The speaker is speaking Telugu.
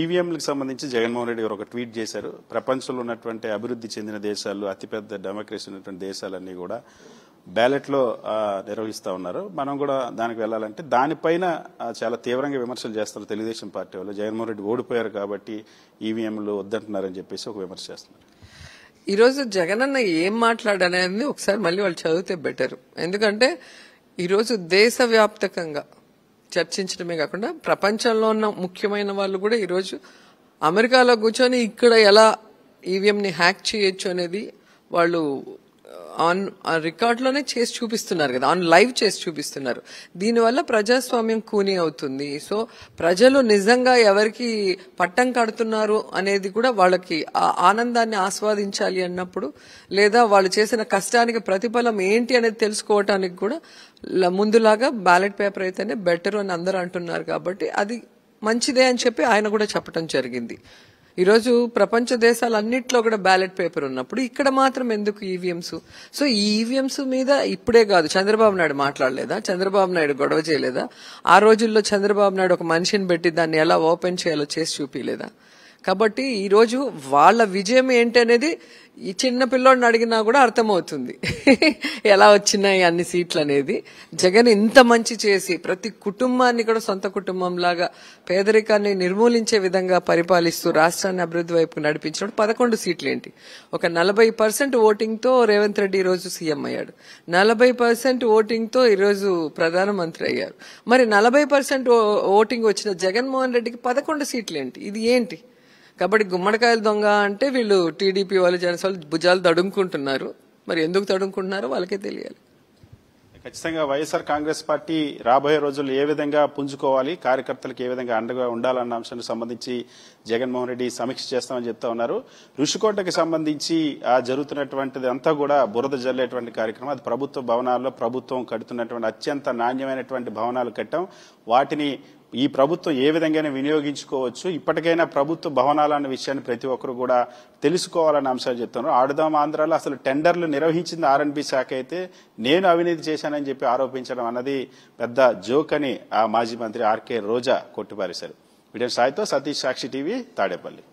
ఈవీఎంలకు సంబంధించి జగన్మోహన్ రెడ్డి గారు ఒక ట్వీట్ చేశారు ప్రపంచంలో ఉన్నటువంటి అభివృద్ధి చెందిన దేశాలు అతిపెద్ద డెమోక్రసీ ఉన్నటువంటి దేశాలన్నీ కూడా బ్యాలెట్లో నిర్వహిస్తూ ఉన్నారు మనం కూడా దానికి వెళ్ళాలంటే దానిపైన చాలా తీవ్రంగా విమర్శలు చేస్తున్నారు తెలుగుదేశం పార్టీ వాళ్ళు జగన్మోహన్ రెడ్డి ఓడిపోయారు కాబట్టి ఈవీఎంలు వద్దంటున్నారని చెప్పేసి ఒక విమర్శ చేస్తున్నారు ఈరోజు అన్న ఏం మాట్లాడాలనేది ఒకసారి మళ్ళీ వాళ్ళు చదివితే బెటర్ ఎందుకంటే ఈరోజు దేశవ్యాప్తకంగా చర్చించడమే కాకుండా ప్రపంచంలో ఉన్న ముఖ్యమైన వాళ్ళు కూడా ఈరోజు అమెరికాలో కూర్చొని ఇక్కడ ఎలా ఈవీఎంని హ్యాక్ చేయొచ్చు అనేది వాళ్ళు ఆన్ రికార్డ్లోనే చేసి చూపిస్తున్నారు కదా ఆన్ లైవ్ చేసి చూపిస్తున్నారు దీనివల్ల ప్రజాస్వామ్యం కూని అవుతుంది సో ప్రజలు నిజంగా ఎవరికి పట్టం కడుతున్నారు అనేది కూడా వాళ్ళకి ఆ ఆనందాన్ని ఆస్వాదించాలి అన్నప్పుడు లేదా వాళ్ళు చేసిన కష్టానికి ప్రతిఫలం ఏంటి అనేది తెలుసుకోవటానికి కూడా ముందులాగా బ్యాలెట్ పేపర్ అయితేనే బెటర్ అని అందరూ అంటున్నారు కాబట్టి అది మంచిదే అని చెప్పి ఆయన కూడా చెప్పడం జరిగింది ఈరోజు ప్రపంచ దేశాలన్నింటిలో కూడా బ్యాలెట్ పేపర్ ఉన్నప్పుడు ఇక్కడ మాత్రం ఎందుకు ఈవీఎంస్ e సో ఈ ఈవీఎంస్ e మీద ఇప్పుడే కాదు చంద్రబాబు నాయుడు మాట్లాడలేదా చంద్రబాబు నాయుడు గొడవ చేయలేదా ఆ రోజుల్లో చంద్రబాబు నాయుడు ఒక మనిషిని పెట్టి దాన్ని ఎలా ఓపెన్ చేయాలో చేసి చూపించలేదా కాబట్టి ఈరోజు వాళ్ళ విజయం ఏంటి అనేది ఈ చిన్న పిల్లోడిని అడిగినా కూడా అర్థమవుతుంది ఎలా వచ్చినాయి అన్ని సీట్లు అనేది జగన్ ఇంత మంచి చేసి ప్రతి కుటుంబాన్ని కూడా సొంత కుటుంబం లాగా పేదరికాన్ని నిర్మూలించే విధంగా పరిపాలిస్తూ రాష్ట్రాన్ని అభివృద్ధి వైపు నడిపించినప్పుడు పదకొండు సీట్లు ఏంటి ఒక నలభై పర్సెంట్ ఓటింగ్తో రేవంత్ రెడ్డి ఈరోజు సీఎం అయ్యాడు నలభై పర్సెంట్ ఓటింగ్తో ఈరోజు ప్రధానమంత్రి అయ్యారు మరి నలభై పర్సెంట్ ఓటింగ్ వచ్చిన జగన్మోహన్ రెడ్డికి పదకొండు సీట్లు ఏంటి ఇది ఏంటి కాబట్టి గుమ్మడికాయల దొంగ అంటే వీళ్ళు టీడీపీ వాళ్ళు జనసేన వాళ్ళు భుజాలు తడుముకుంటున్నారు మరి ఎందుకు తడుముకుంటున్నారో వాళ్ళకే తెలియాలి ఖచ్చితంగా వైఎస్ఆర్ కాంగ్రెస్ పార్టీ రాబోయే రోజుల్లో ఏ విధంగా పుంజుకోవాలి కార్యకర్తలకు ఏ విధంగా అండగా ఉండాలన్న అంశానికి సంబంధించి జగన్మోహన్ రెడ్డి సమీక్ష చేస్తామని చెప్తా ఉన్నారు ఋషికోటకు సంబంధించి ఆ జరుగుతున్నటువంటిది అంతా కూడా బురద జల్లేటువంటి కార్యక్రమం అది ప్రభుత్వ భవనాల్లో ప్రభుత్వం కడుతున్నటువంటి అత్యంత నాణ్యమైనటువంటి భవనాలు కట్టాం వాటిని ఈ ప్రభుత్వం ఏ విధంగా వినియోగించుకోవచ్చు ఇప్పటికైనా ప్రభుత్వ భవనాలన్న విషయాన్ని ప్రతి ఒక్కరు కూడా తెలుసుకోవాలన్న అంశాలు చెప్తున్నారు ఆడుదాం ఆంధ్రాలో అసలు టెండర్లు నిర్వహించింది ఆర్ఎన్బి శాఖ అయితే నేను అవినీతి చేశానని చెప్పి ఆరోపించడం అన్నది పెద్ద జోక్ అని ఆ మాజీ మంత్రి ఆర్కే రోజా కొట్టిపారేశారు వీడియో సాయితో సతీష్ సాక్షి టీవీ తాడేపల్లి